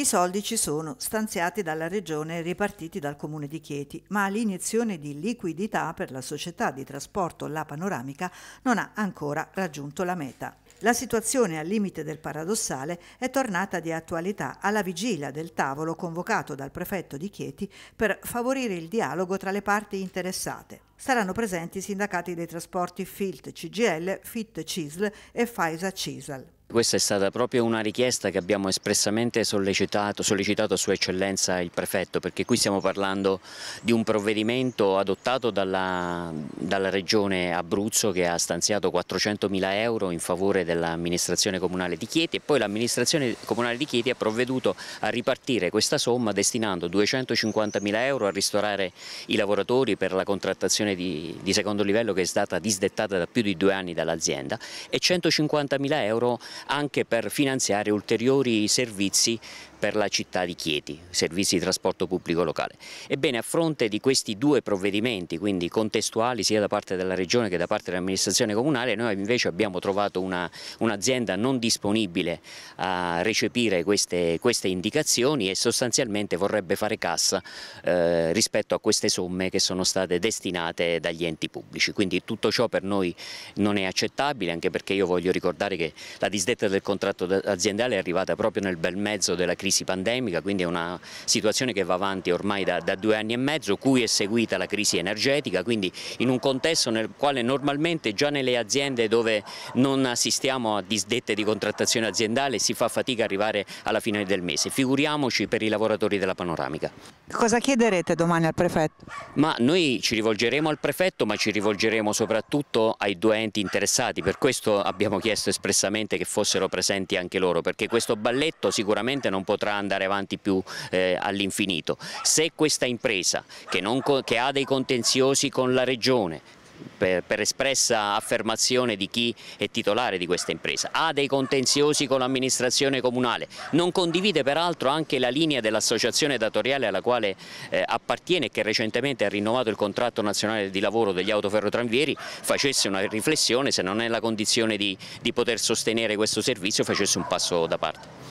I soldi ci sono, stanziati dalla Regione e ripartiti dal Comune di Chieti, ma l'iniezione di liquidità per la società di trasporto La Panoramica non ha ancora raggiunto la meta. La situazione al limite del paradossale è tornata di attualità alla vigilia del tavolo convocato dal prefetto di Chieti per favorire il dialogo tra le parti interessate. Saranno presenti i sindacati dei trasporti FILT CGL, FIT CISL e FAISA CISAL. Questa è stata proprio una richiesta che abbiamo espressamente sollecitato, sollecitato a Sua Eccellenza il Prefetto, perché qui stiamo parlando di un provvedimento adottato dalla, dalla Regione Abruzzo che ha stanziato 400.000 euro in favore dell'amministrazione comunale di Chieti e poi l'amministrazione comunale di Chieti ha provveduto a ripartire questa somma destinando 250.000 euro a ristorare i lavoratori per la contrattazione di, di secondo livello che è stata disdettata da più di due anni dall'azienda e 150.000 euro anche per finanziare ulteriori servizi per la città di Chieti, servizi di trasporto pubblico locale. Ebbene, a fronte di questi due provvedimenti, quindi contestuali sia da parte della Regione che da parte dell'amministrazione comunale, noi invece abbiamo trovato un'azienda un non disponibile a recepire queste, queste, indicazioni e sostanzialmente vorrebbe fare cassa eh, rispetto a queste somme che sono state destinate dagli enti pubblici. Quindi tutto ciò per noi non è accettabile, anche perché io voglio ricordare che la disdetta del contratto aziendale è arrivata proprio nel bel mezzo della crisi crisi pandemica, quindi è una situazione che va avanti ormai da, da due anni e mezzo, cui è seguita la crisi energetica, quindi in un contesto nel quale normalmente già nelle aziende dove non assistiamo a disdette di contrattazione aziendale si fa fatica arrivare alla fine del mese, figuriamoci per i lavoratori della panoramica. Cosa chiederete domani al prefetto? Ma noi ci rivolgeremo al prefetto ma ci rivolgeremo soprattutto ai due enti interessati, per questo abbiamo chiesto espressamente che fossero presenti anche loro perché questo balletto sicuramente non può potrà andare avanti più eh, all'infinito. Se questa impresa che, non, che ha dei contenziosi con la Regione, per, per, espressa affermazione di chi è titolare di questa impresa, ha dei contenziosi con l'amministrazione comunale, non condivide peraltro anche la linea dell'associazione datoriale alla quale eh, appartiene e che recentemente ha rinnovato il contratto nazionale di lavoro degli autoferrotranvieri, facesse una riflessione se non è nella condizione di, di poter sostenere questo servizio facesse un passo da parte.